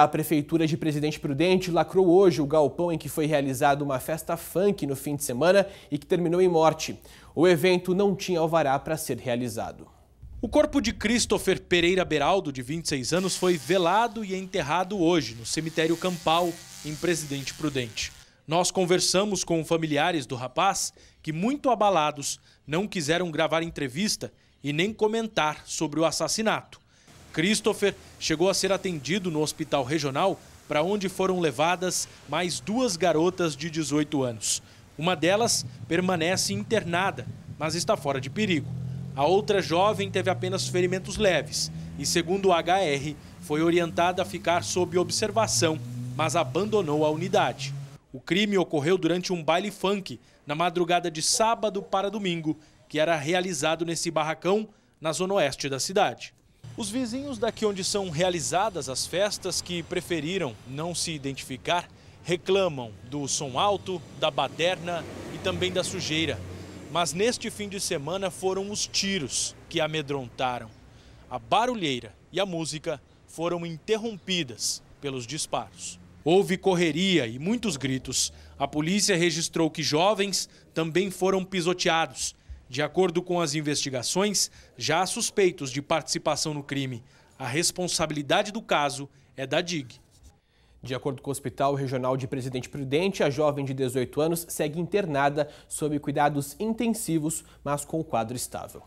A Prefeitura de Presidente Prudente lacrou hoje o galpão em que foi realizada uma festa funk no fim de semana e que terminou em morte. O evento não tinha alvará para ser realizado. O corpo de Christopher Pereira Beraldo, de 26 anos, foi velado e enterrado hoje no cemitério Campal, em Presidente Prudente. Nós conversamos com familiares do rapaz que, muito abalados, não quiseram gravar entrevista e nem comentar sobre o assassinato. Christopher chegou a ser atendido no hospital regional, para onde foram levadas mais duas garotas de 18 anos. Uma delas permanece internada, mas está fora de perigo. A outra jovem teve apenas ferimentos leves e, segundo o HR, foi orientada a ficar sob observação, mas abandonou a unidade. O crime ocorreu durante um baile funk na madrugada de sábado para domingo, que era realizado nesse barracão na zona oeste da cidade. Os vizinhos daqui onde são realizadas as festas, que preferiram não se identificar, reclamam do som alto, da baderna e também da sujeira. Mas neste fim de semana foram os tiros que amedrontaram. A barulheira e a música foram interrompidas pelos disparos. Houve correria e muitos gritos. A polícia registrou que jovens também foram pisoteados de acordo com as investigações, já há suspeitos de participação no crime. A responsabilidade do caso é da DIG. De acordo com o Hospital Regional de Presidente Prudente, a jovem de 18 anos segue internada sob cuidados intensivos, mas com o quadro estável.